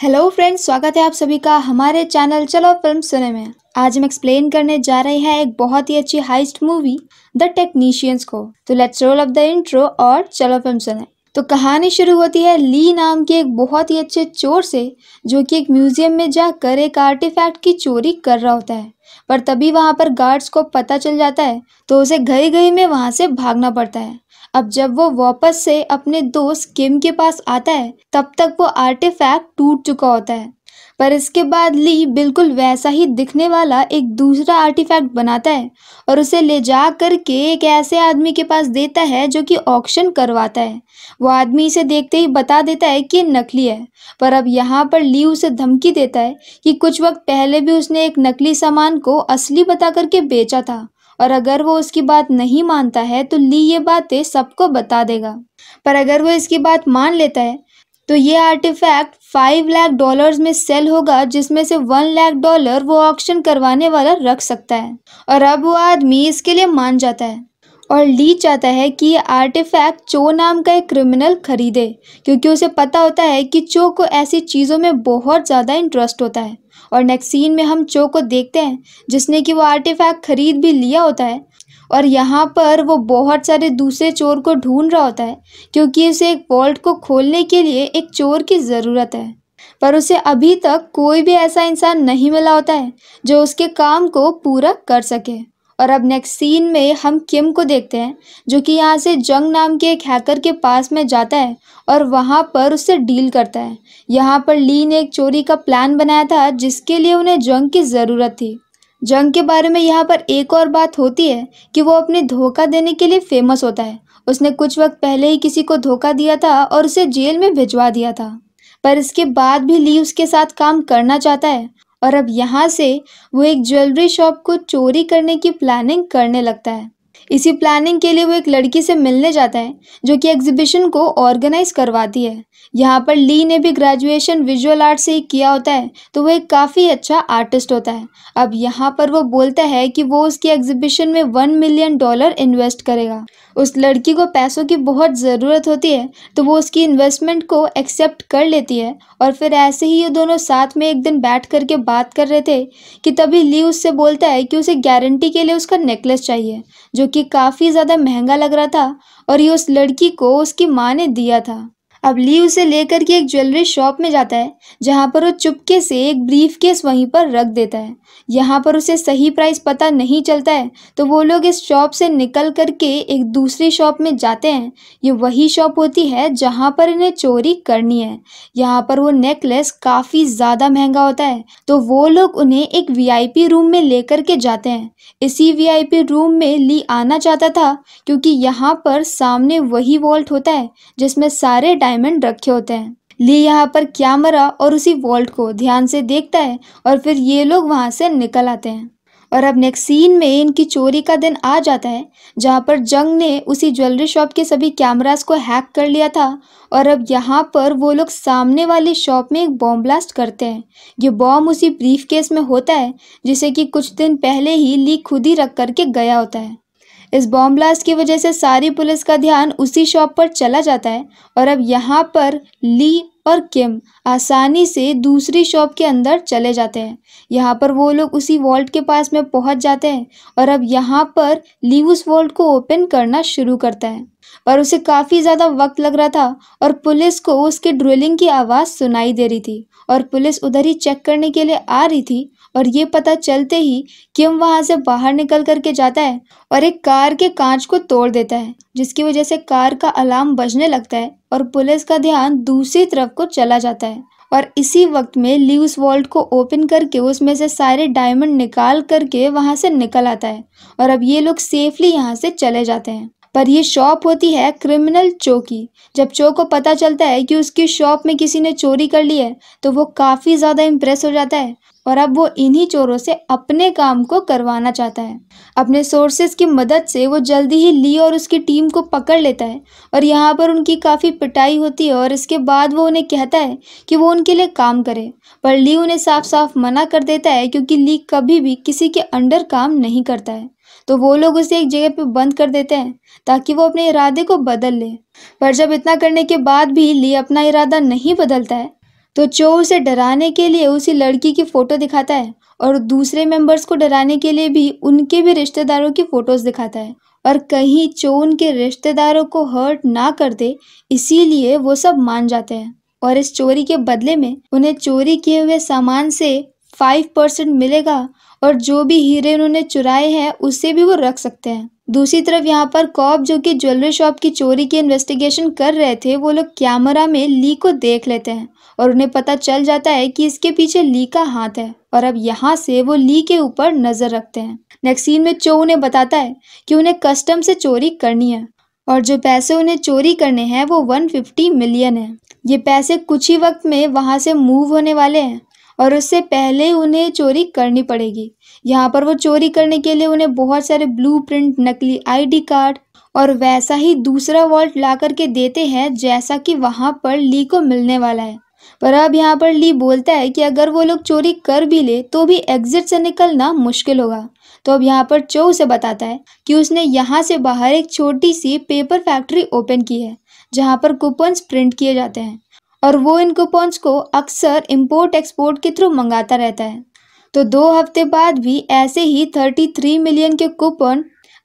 hello friends स्वागत है आप सभी का हमारे चैनल चलो फिल्म सुने में आज हम एक्सप्लेन करने जा रहे हैं एक बहुत ही अच्छी हाइस्ट मूवी द टेक्नीशियंस को तो let's roll of the intro और चलो फिल्म सुने तो कहानी शुरू होती है ली नाम के एक बहुत ही अच्छे चोर से जो कि एक म्यूजियम में जाकर एक आर्टिफैक्ट की चोरी कर रहा होता है पर तभी वहाँ पर गार्ड्स को पता चल जाता है तो उसे घई घई में वहाँ से भागना पड़ता है अब जब वो वापस से अपने दोस्त किम के पास आता है तब तक वो आर्टिफैक्ट टूट चुका होता है पर इसके बाद ली बिल्कुल वैसा ही दिखने वाला एक दूसरा आर्टिफैक्ट बनाता है और उसे ले जा कर के एक ऐसे आदमी के पास देता है जो कि ऑक्शन करवाता है वो आदमी इसे देखते ही बता देता है कि नकली है पर अब यहाँ पर ली उसे धमकी देता है कि कुछ वक्त पहले भी उसने एक नकली सामान को असली बता करके बेचा था और अगर वो उसकी बात नहीं मानता है तो ली ये बातें सबको बता देगा पर अगर वो इसकी बात मान लेता है तो ये आर्टिफैक्ट फाइव लाख डॉलर्स में सेल होगा जिसमें से वन लाख डॉलर वो ऑक्शन करवाने वाला रख सकता है और अब वो आदमी इसके लिए मान जाता है और ली चाहता है कि ये आर्टिफैक्ट चो नाम का एक क्रिमिनल खरीदे क्योंकि उसे पता होता है कि चो को ऐसी चीज़ों में बहुत ज़्यादा इंटरेस्ट होता है और नेक्स्ट सीन में हम चो को देखते हैं जिसने कि वो आर्टिफैक्ट खरीद भी लिया होता है और यहाँ पर वो बहुत सारे दूसरे चोर को ढूंढ रहा होता है क्योंकि उसे एक वॉल्ट को खोलने के लिए एक चोर की ज़रूरत है पर उसे अभी तक कोई भी ऐसा इंसान नहीं मिला होता है जो उसके काम को पूरा कर सके और अब नेक्स्ट सीन में हम किम को देखते हैं जो कि यहाँ से जंग नाम के एक हैकर के पास में जाता है और वहाँ पर उससे डील करता है यहाँ पर ली ने एक चोरी का प्लान बनाया था जिसके लिए उन्हें जंग की ज़रूरत थी जंग के बारे में यहाँ पर एक और बात होती है कि वो अपने धोखा देने के लिए फेमस होता है उसने कुछ वक्त पहले ही किसी को धोखा दिया था और उसे जेल में भिजवा दिया था पर इसके बाद भी ली उसके साथ काम करना चाहता है और अब यहाँ से वो एक ज्वेलरी शॉप को चोरी करने की प्लानिंग करने लगता है इसी प्लानिंग के लिए वो एक लड़की से मिलने जाता है जो कि एग्जीबिशन को ऑर्गेनाइज करवाती है यहाँ पर ली ने भी ग्रेजुएशन विजुअल आर्ट से ही किया होता है तो वो एक काफ़ी अच्छा आर्टिस्ट होता है अब यहाँ पर वो बोलता है कि वो उसकी एग्जीबिशन में वन मिलियन डॉलर इन्वेस्ट करेगा उस लड़की को पैसों की बहुत ज़रूरत होती है तो वो उसकी इन्वेस्टमेंट को एक्सेप्ट कर लेती है और फिर ऐसे ही ये दोनों साथ में एक दिन बैठ करके बात कर रहे थे कि तभी ली उससे बोलता है कि उसे गारंटी के लिए उसका नेकलेस चाहिए जो क्योंकि काफ़ी ज़्यादा महंगा लग रहा था और ये उस लड़की को उसकी माँ ने दिया था अब ली उसे लेकर के एक ज्वेलरी शॉप में जाता है जहाँ पर वो चुपके से एक ब्रीफ केस वहीं पर रख देता है यहाँ पर उसे सही प्राइस पता नहीं चलता है तो वो लोग इस शॉप से निकल करके एक दूसरी शॉप में जाते हैं ये वही शॉप होती है जहाँ पर इन्हें चोरी करनी है यहाँ पर वो नेकलेस काफ़ी ज़्यादा महंगा होता है तो वो लोग उन्हें एक वी रूम में लेकर के जाते हैं इसी वी रूम में ली आना चाहता था क्योंकि यहाँ पर सामने वही वॉल्ट होता है जिसमें सारे डायमंड रखे होते हैं ली यहाँ पर कैमरा और उसी वॉल्ट को ध्यान से देखता है और फिर ये लोग वहाँ से निकल आते हैं और अब नेक्स्ट सीन में इनकी चोरी का दिन आ जाता है जहाँ पर जंग ने उसी ज्वेलरी शॉप के सभी कैमरास को हैक कर लिया था और अब यहाँ पर वो लोग सामने वाली शॉप में एक बॉम्ब ब्लास्ट करते हैं ये बॉम्ब उसी ब्रीफ केस में होता है जिसे कि कुछ दिन पहले ही ली खुद ही रख करके गया होता है इस बॉम्ब ब्लास्ट की वजह से सारी पुलिस का ध्यान उसी शॉप पर चला जाता है और अब यहाँ पर ली और किम आसानी से दूसरी शॉप के अंदर चले जाते हैं यहाँ पर वो लोग उसी वॉल्ट के पास में पहुँच जाते हैं और अब यहाँ पर लीवस वॉल्ट को ओपन करना शुरू करता है पर उसे काफ़ी ज़्यादा वक्त लग रहा था और पुलिस को उसके ड्रिलिंग की आवाज़ सुनाई दे रही थी और पुलिस उधर ही चेक करने के लिए आ रही थी और ये पता चलते ही किम वहाँ से बाहर निकल करके जाता है और एक कार के कांच को तोड़ देता है जिसकी वजह से कार का अलार्म बजने लगता है और पुलिस का ध्यान दूसरी तरफ को चला जाता है और इसी वक्त में ली वॉल्ट को ओपन करके उसमें से सारे डायमंड निकाल करके वहाँ से निकल आता है और अब ये लोग सेफली यहाँ से चले जाते हैं पर यह शॉप होती है क्रिमिनल चौकी जब चो को पता चलता है कि उसकी शॉप में किसी ने चोरी कर ली है तो वो काफ़ी ज़्यादा इम्प्रेस हो जाता है और अब वो इन्हीं चोरों से अपने काम को करवाना चाहता है अपने सोर्सेज की मदद से वो जल्दी ही ली और उसकी टीम को पकड़ लेता है और यहाँ पर उनकी काफ़ी पिटाई होती है और इसके बाद वो उन्हें कहता है कि वो उनके लिए काम करे पर ली उन्हें साफ साफ मना कर देता है क्योंकि ली कभी भी किसी के अंडर काम नहीं करता है तो वो लोग उसे एक जगह पे बंद कर देते हैं ताकि वो अपने इरादे को बदल ले पर जब इतना करने के बाद भी ली अपना इरादा नहीं बदलता है तो चो उसे डराने के लिए उसी लड़की की फ़ोटो दिखाता है और दूसरे मेंबर्स को डराने के लिए भी उनके भी रिश्तेदारों की फ़ोटोज़ दिखाता है और कहीं चो उनके रिश्तेदारों को हर्ट ना कर दे इसीलिए वो सब मान जाते हैं और इस चोरी के बदले में उन्हें चोरी किए हुए सामान से फाइव परसेंट मिलेगा और जो भी हीरे उन्होंने चुराए हैं उसे भी वो रख सकते हैं दूसरी तरफ यहाँ पर कॉप जो कि ज्वेलरी शॉप की चोरी की इन्वेस्टिगेशन कर रहे थे वो लोग कैमरा में ली को देख लेते हैं और उन्हें पता चल जाता है कि इसके पीछे ली का हाथ है और अब यहाँ से वो ली के ऊपर नजर रखते हैं नेक्स्ट सीन में चो उन्हें बताता है कि उन्हें कस्टम से चोरी करनी है और जो पैसे उन्हें चोरी करने हैं वो 150 मिलियन है ये पैसे कुछ ही वक्त में वहाँ से मूव होने वाले हैं और उससे पहले उन्हें चोरी करनी पड़ेगी यहाँ पर वो चोरी करने के लिए उन्हें बहुत सारे प्रिंट नकली आईडी कार्ड और वैसा ही दूसरा वॉल्ट ला करके देते हैं जैसा कि वहाँ पर ली को मिलने वाला है पर अब यहाँ पर ली बोलता है कि अगर वो लोग चोरी कर भी ले तो भी एग्जिट से निकलना मुश्किल होगा तो अब यहाँ पर चो उसे बताता है कि उसने यहाँ से बाहर एक छोटी सी पेपर फैक्ट्री ओपन की है जहाँ पर कूपन्स प्रिंट किए जाते हैं और वो इन कूपन्स को अक्सर इम्पोर्ट एक्सपोर्ट के थ्रू मंगाता रहता है तो दो हफ्ते बाद भी ऐसे ही थर्टी थ्री मिलियन के कूपन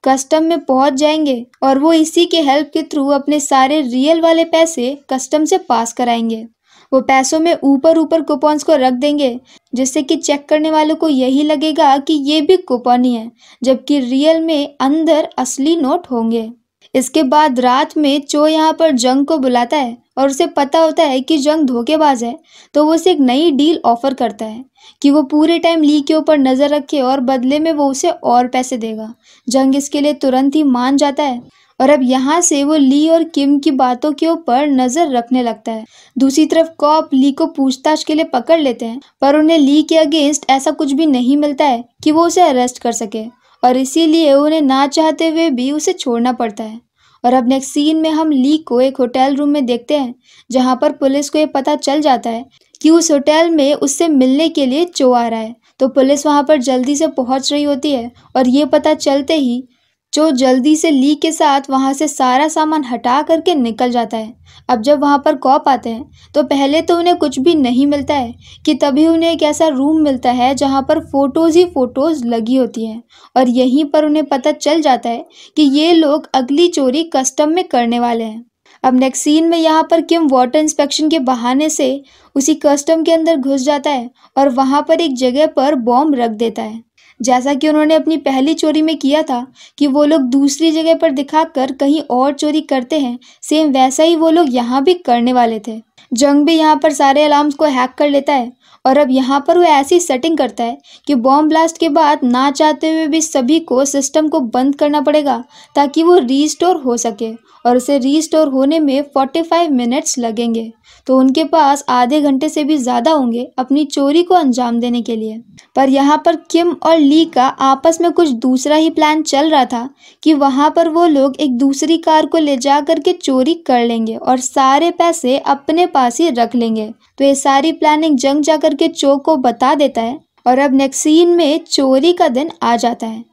कस्टम में पहुंच जाएंगे और वो इसी के हेल्प के थ्रू अपने सारे रियल वाले पैसे कस्टम से पास कराएंगे वो पैसों में ऊपर ऊपर कूपन्स को रख देंगे जिससे कि चेक करने वालों को यही लगेगा कि ये भी कूपन ही है जबकि रियल में अंदर असली नोट होंगे इसके बाद रात में चो यहाँ पर जंग को बुलाता है और उसे पता होता है कि जंग धोखेबाज है तो वो उसे एक नई डील ऑफर करता है कि वो पूरे टाइम ली के ऊपर नज़र रखे और बदले में वो उसे और पैसे देगा जंग इसके लिए तुरंत ही मान जाता है और अब यहाँ से वो ली और किम की बातों के ऊपर नज़र रखने लगता है दूसरी तरफ कॉप ली को पूछताछ के लिए पकड़ लेते हैं पर उन्हें ली के अगेंस्ट ऐसा कुछ भी नहीं मिलता है कि वो उसे अरेस्ट कर सके और इसीलिए उन्हें ना चाहते हुए भी उसे छोड़ना पड़ता है और अब नेक्स्ट सीन में हम ली को एक होटल रूम में देखते हैं जहाँ पर पुलिस को ये पता चल जाता है कि उस होटल में उससे मिलने के लिए चो आ रहा है तो पुलिस वहाँ पर जल्दी से पहुँच रही होती है और ये पता चलते ही जो जल्दी से ली के साथ वहाँ से सारा सामान हटा करके निकल जाता है अब जब वहाँ पर कॉप आते हैं तो पहले तो उन्हें कुछ भी नहीं मिलता है कि तभी उन्हें एक ऐसा रूम मिलता है जहाँ पर फ़ोटोज़ ही फ़ोटोज़ लगी होती हैं और यहीं पर उन्हें पता चल जाता है कि ये लोग अगली चोरी कस्टम में करने वाले हैं अब नेक्स्ट सीन में यहाँ पर किम वाटर इंस्पेक्शन के बहाने से उसी कस्टम के अंदर घुस जाता है और वहाँ पर एक जगह पर बॉम्ब रख देता है जैसा कि उन्होंने अपनी पहली चोरी में किया था कि वो लोग दूसरी जगह पर दिखाकर कहीं और चोरी करते हैं सेम वैसा ही वो लोग यहाँ भी करने वाले थे जंग भी यहाँ पर सारे अलार्म्स को हैक कर लेता है और अब यहाँ पर वो ऐसी सेटिंग करता है कि बॉम्ब ब्लास्ट के बाद ना चाहते हुए भी सभी को सिस्टम को बंद करना पड़ेगा ताकि वो रीस्टोर हो सके और उसे रीस्टोर होने में 45 मिनट्स लगेंगे तो उनके पास आधे घंटे से भी ज़्यादा होंगे अपनी चोरी को अंजाम देने के लिए पर यहाँ पर किम और ली का आपस में कुछ दूसरा ही प्लान चल रहा था कि वहाँ पर वो लोग एक दूसरी कार को ले जा करके चोरी कर लेंगे और सारे पैसे अपने पास ही रख लेंगे तो ये सारी प्लानिंग जंग जा के चो को बता देता है और अब नेक्स्ट सीन में चोरी का दिन आ जाता है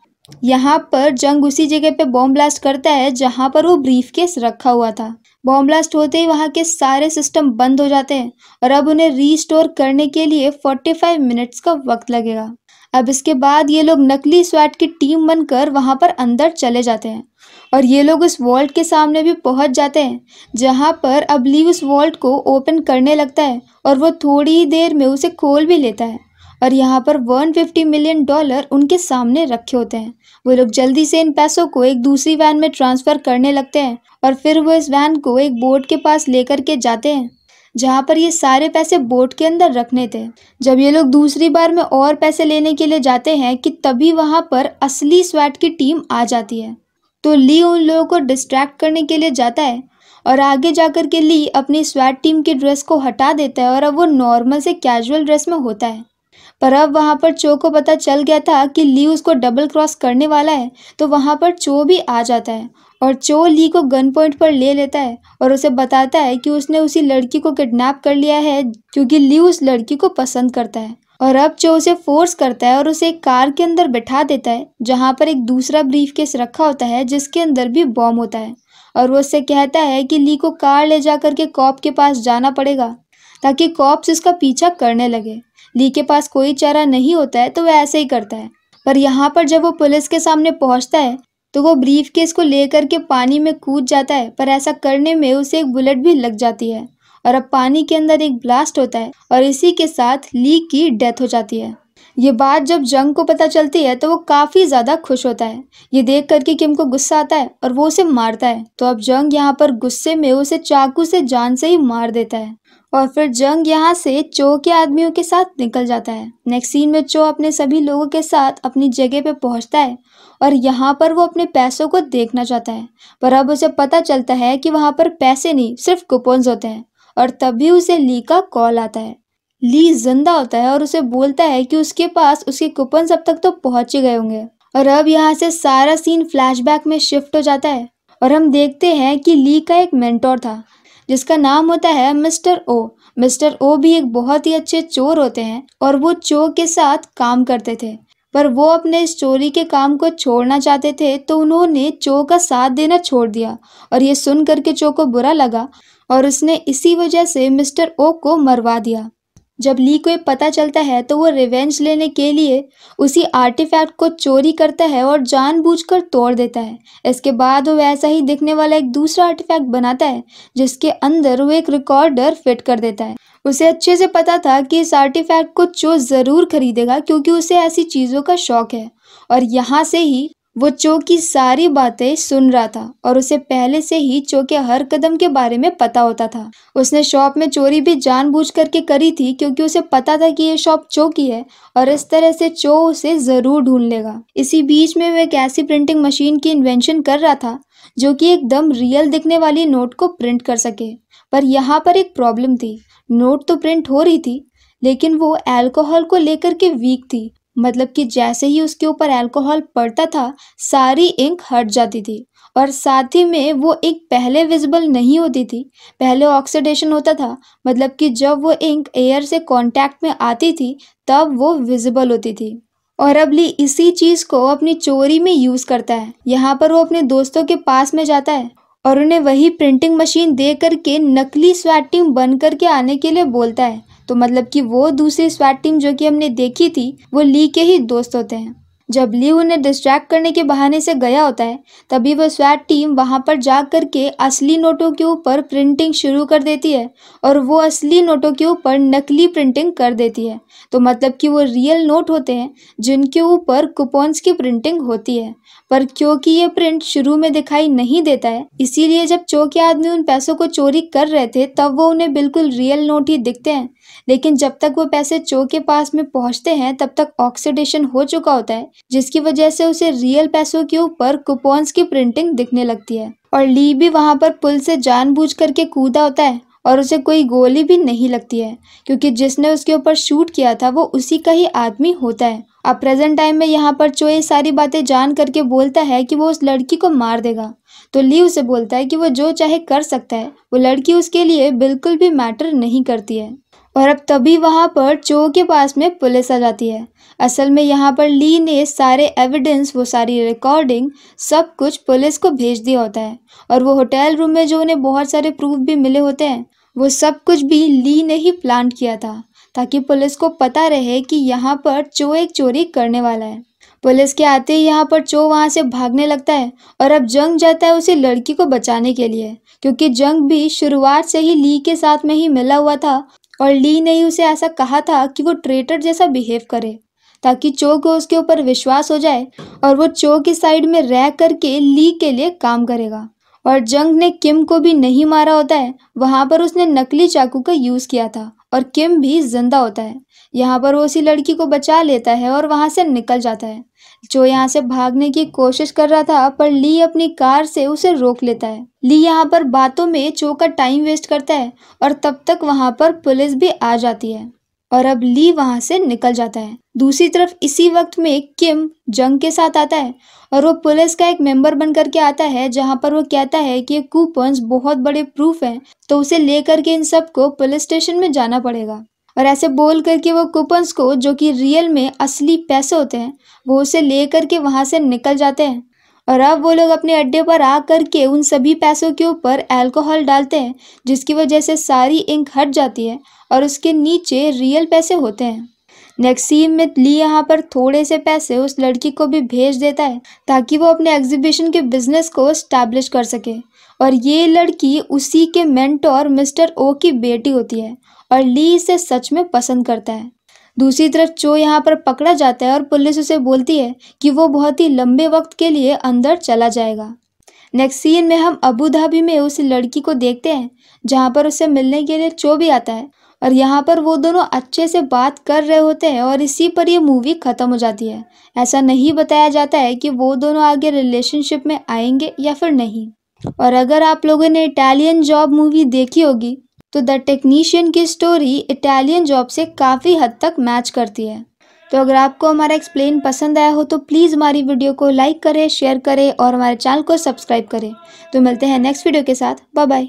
यहाँ पर जंग उसी जगह पे बॉम्ब ब्लास्ट करता है जहाँ पर वो ब्रीफ केस रखा हुआ था बॉम्ब ब्लास्ट होते ही वहाँ के सारे सिस्टम बंद हो जाते हैं और अब उन्हें रीस्टोर करने के लिए 45 मिनट्स का वक्त लगेगा अब इसके बाद ये लोग नकली स्वाट की टीम बनकर वहाँ पर अंदर चले जाते हैं और ये लोग उस वॉल्ट के सामने भी पहुंच जाते हैं जहां पर अब ली उस वॉल्ट को ओपन करने लगता है और वो थोड़ी देर में उसे खोल भी लेता है और यहाँ पर 150 मिलियन डॉलर उनके सामने रखे होते हैं वो लोग जल्दी से इन पैसों को एक दूसरी वैन में ट्रांसफ़र करने लगते हैं और फिर वो इस वैन को एक बोट के पास लेकर के जाते हैं जहाँ पर ये सारे पैसे बोट के अंदर रखने थे जब ये लोग दूसरी बार में और पैसे लेने के लिए जाते हैं कि तभी वहाँ पर असली स्वैट की टीम आ जाती है तो ली उन लोगों को डिस्ट्रैक्ट करने के लिए जाता है और आगे जाकर के ली अपनी स्वैट टीम की ड्रेस को हटा देता है और अब वो नॉर्मल से कैजुअल ड्रेस में होता है पर अब वहाँ पर चो को पता चल गया था कि ली उसको डबल क्रॉस करने वाला है तो वहाँ पर चो भी आ जाता है और चो ली को गन पॉइंट पर ले लेता है और उसे बताता है कि उसने उसी लड़की को किडनैप कर लिया है क्योंकि ली उस लड़की को पसंद करता है और अब जो उसे फोर्स करता है और उसे एक कार के अंदर बैठा देता है जहाँ पर एक दूसरा ब्रीफ केस रखा होता है जिसके अंदर भी बॉम होता है और वो उससे कहता है कि ली को कार ले जा करके कॉप के पास जाना पड़ेगा ताकि कॉप्स इसका पीछा करने लगे ली के पास कोई चारा नहीं होता है तो वह ऐसे ही करता है पर यहाँ पर जब वो पुलिस के सामने पहुँचता है तो वो ब्रीफ केस को लेकर के पानी में कूद जाता है पर ऐसा करने में उसे एक बुलेट भी लग जाती है और अब पानी के अंदर एक ब्लास्ट होता है और इसी के साथ ली की डेथ हो जाती है ये बात जब जंग को पता चलती है तो वो काफ़ी ज़्यादा खुश होता है ये देख करके किम को गुस्सा आता है और वो उसे मारता है तो अब जंग यहाँ पर गुस्से में उसे चाकू से जान से ही मार देता है और फिर जंग यहाँ से चो के आदमियों के साथ निकल जाता है नेक्स्ट सीन में चो अपने सभी लोगों के साथ अपनी जगह पे पहुंचता है और यहाँ पर वो अपने पैसों को देखना चाहता है पर अब उसे पता चलता है कि वहाँ पर पैसे नहीं सिर्फ कूपन्स होते हैं और तभी उसे ली का कॉल आता है ली जिंदा होता है और उसे बोलता है कि उसके पास उसके कूपन अब तक तो पहुंच ही गए होंगे और अब यहाँ से सारा सीन फ्लैशबैक में शिफ्ट हो जाता है और हम देखते हैं कि ली का एक मेंटोर था जिसका नाम होता है मिस्टर ओ मिस्टर ओ भी एक बहुत ही अच्छे चोर होते हैं और वो चोर के साथ काम करते थे पर वो अपने इस चोरी के काम को छोड़ना चाहते थे तो उन्होंने चो का साथ देना छोड़ दिया और ये सुन करके चो को बुरा लगा और उसने इसी वजह से मिस्टर ओक को मरवा दिया जब ली को पता चलता है तो वो रिवेंज लेने के लिए उसी आर्टिफैक्ट को चोरी करता है और जानबूझकर तोड़ देता है इसके बाद वो वैसा ही दिखने वाला एक दूसरा आर्टिफैक्ट बनाता है जिसके अंदर वो एक रिकॉर्डर फिट कर देता है उसे अच्छे से पता था कि इस आर्टिफैक्ट को चो ज़रूर खरीदेगा क्योंकि उसे ऐसी चीज़ों का शौक है और यहाँ से ही वो चो की सारी बातें सुन रहा था और उसे पहले से ही चो के हर कदम के बारे में पता होता था उसने शॉप में चोरी भी जानबूझ करके करी थी क्योंकि उसे पता था कि ये शॉप चो की है और इस तरह से चो उसे ज़रूर ढूंढ लेगा इसी बीच में वह एक ऐसी प्रिंटिंग मशीन की इन्वेंशन कर रहा था जो कि एकदम रियल दिखने वाली नोट को प्रिंट कर सके पर यहाँ पर एक प्रॉब्लम थी नोट तो प्रिंट हो रही थी लेकिन वो अल्कोहल को लेकर के वीक थी मतलब कि जैसे ही उसके ऊपर अल्कोहल पड़ता था सारी इंक हट जाती थी और साथ ही में वो इंक पहले विजिबल नहीं होती थी पहले ऑक्सीडेशन होता था मतलब कि जब वो इंक एयर से कांटेक्ट में आती थी तब वो विजिबल होती थी और अब ली इसी चीज़ को अपनी चोरी में यूज़ करता है यहाँ पर वो अपने दोस्तों के पास में जाता है और उन्हें वही प्रिंटिंग मशीन दे करके नकली स्वेटिंग बन करके आने के लिए बोलता है तो मतलब कि वो दूसरी स्वैट टीम जो कि हमने देखी थी वो ली के ही दोस्त होते हैं जब ली उन्हें डिस्ट्रैक्ट करने के बहाने से गया होता है तभी वह स्वैट टीम वहां पर जा कर के असली नोटों के ऊपर प्रिंटिंग शुरू कर देती है और वो असली नोटों के ऊपर नकली प्रिंटिंग कर देती है तो मतलब कि वो रियल नोट होते हैं जिनके ऊपर कूपन्स की प्रिंटिंग होती है पर क्योंकि ये प्रिंट शुरू में दिखाई नहीं देता है इसीलिए जब के आदमी उन पैसों को चोरी कर रहे थे तब वो उन्हें बिल्कुल रियल नोट ही दिखते हैं लेकिन जब तक वो पैसे चो के पास में पहुंचते हैं तब तक ऑक्सीडेशन हो चुका होता है जिसकी वजह से उसे रियल पैसों के ऊपर कुपोन्स की प्रिंटिंग दिखने लगती है और ली भी वहां पर पुल से जानबूझ करके कूदा होता है और उसे कोई गोली भी नहीं लगती है क्योंकि जिसने उसके ऊपर शूट किया था वो उसी का ही आदमी होता है अब प्रेजेंट टाइम में यहाँ पर चो ये सारी बातें जान करके बोलता है कि वो उस लड़की को मार देगा तो ली उसे बोलता है कि वो जो चाहे कर सकता है वो लड़की उसके लिए बिल्कुल भी मैटर नहीं करती है और अब तभी वहाँ पर चो के पास में पुलिस आ जाती है असल में यहाँ पर ली ने सारे एविडेंस वो सारी रिकॉर्डिंग सब कुछ पुलिस को भेज दिया होता है और वो होटल रूम में जो उन्हें बहुत सारे प्रूफ भी मिले होते हैं वो सब कुछ भी ली ने ही प्लान किया था ताकि पुलिस को पता रहे कि यहाँ पर चो एक चोरी करने वाला है पुलिस के आते ही यहाँ पर चो वहाँ से भागने लगता है और अब जंग जाता है उसे लड़की को बचाने के लिए क्योंकि जंग भी शुरुआत से ही ली के साथ में ही मिला हुआ था और ली ने ही उसे ऐसा कहा था कि वो ट्रेटर जैसा बिहेव करे ताकि चो को उसके ऊपर विश्वास हो जाए और वो चो की साइड में रह करके ली के लिए काम करेगा और जंग ने किम को भी नहीं मारा होता है वहाँ पर उसने नकली चाकू का यूज़ किया था और किम भी जिंदा होता है यहाँ पर वो उसी लड़की को बचा लेता है और वहाँ से निकल जाता है जो यहाँ से भागने की कोशिश कर रहा था पर ली अपनी कार से उसे रोक लेता है ली यहाँ पर बातों में चो का टाइम वेस्ट करता है और तब तक वहाँ पर पुलिस भी आ जाती है और अब ली वहाँ से निकल जाता है दूसरी तरफ इसी वक्त में किम जंग के साथ आता है और वो पुलिस का एक मेंबर बन करके आता है जहाँ पर वो कहता है कि कूपन्स बहुत बड़े प्रूफ हैं तो उसे लेकर के इन सबको पुलिस स्टेशन में जाना पड़ेगा और ऐसे बोल करके वो कूपन्स को जो कि रियल में असली पैसे होते हैं वो उसे ले करके वहाँ से निकल जाते हैं और अब वो लोग अपने अड्डे पर आ करके उन सभी पैसों के ऊपर अल्कोहल डालते हैं जिसकी वजह से सारी इंक हट जाती है और उसके नीचे रियल पैसे होते हैं नेक्सीम में ली यहाँ पर थोड़े से पैसे उस लड़की को भी भेज देता है ताकि वो अपने एग्जीबिशन के बिजनेस को स्टैब्लिश कर सके और ये लड़की उसी के मेंटोर मिस्टर ओ की बेटी होती है और ली इसे सच में पसंद करता है दूसरी तरफ चो यहाँ पर पकड़ा जाता है और पुलिस उसे बोलती है कि वो बहुत ही लंबे वक्त के लिए अंदर चला जाएगा नेक्स्ट सीन में हम अबू धाबी में उस लड़की को देखते हैं जहाँ पर उसे मिलने के लिए चो भी आता है और यहाँ पर वो दोनों अच्छे से बात कर रहे होते हैं और इसी पर ये मूवी ख़त्म हो जाती है ऐसा नहीं बताया जाता है कि वो दोनों आगे रिलेशनशिप में आएंगे या फिर नहीं और अगर आप लोगों ने इटालियन जॉब मूवी देखी होगी तो द टेक्नीशियन की स्टोरी इटालियन जॉब से काफ़ी हद तक मैच करती है तो अगर आपको हमारा एक्सप्लेन पसंद आया हो तो प्लीज़ हमारी वीडियो को लाइक करें शेयर करें और हमारे चैनल को सब्सक्राइब करें तो मिलते हैं नेक्स्ट वीडियो के साथ बाय बाय